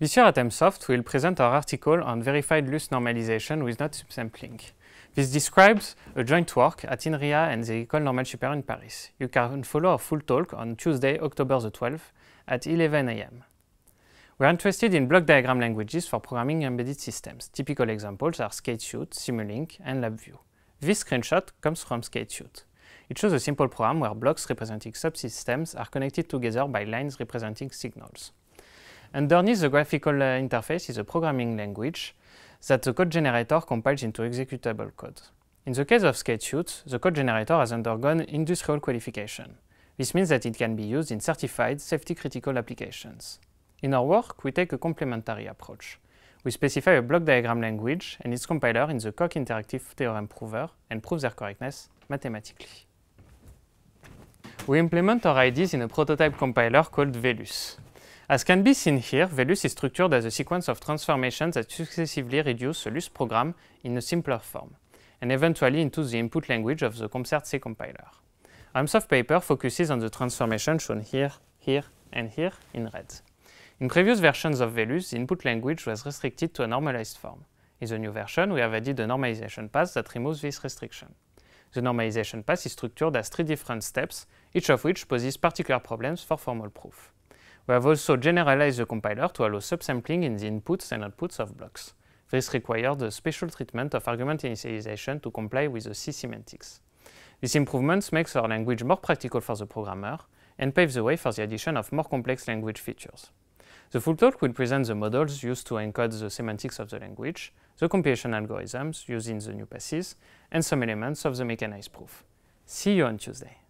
This year at MSoft, we'll present our article on verified loose normalization with not subsampling. This describes a joint work at INRIA and the École Normale Supérieure in Paris. You can follow our full talk on Tuesday, October the 12th at 11 a.m. We are interested in block diagram languages for programming embedded systems. Typical examples are Skateshoot, Simulink, and LabVIEW. This screenshot comes from Skateshoot. It shows a simple program where blocks representing subsystems are connected together by lines representing signals. Underneath the graphical uh, interface is a programming language that the code generator compiles into executable code. In the case of Sketchute, the code generator has undergone industrial qualification. This means that it can be used in certified safety-critical applications. In our work, we take a complementary approach. We specify a block diagram language and its compiler in the Koch Interactive Theorem Prover and prove their correctness mathematically. We implement our ideas in a prototype compiler called Velus. As can be seen here, VELUS is structured as a sequence of transformations that successively reduce the LUS program in a simpler form, and eventually into the input language of the Concert C compiler. ARMSoft paper focuses on the transformation shown here, here, and here in red. In previous versions of VELUS, the input language was restricted to a normalized form. In the new version, we have added a normalization pass that removes this restriction. The normalization pass is structured as three different steps, each of which poses particular problems for formal proof. We have also generalized the compiler to allow subsampling in the inputs and outputs of blocks. This required a special treatment of argument initialization to comply with the C semantics. These improvements makes our language more practical for the programmer and pave the way for the addition of more complex language features. The full talk will present the models used to encode the semantics of the language, the compilation algorithms using the new passes, and some elements of the mechanized proof. See you on Tuesday.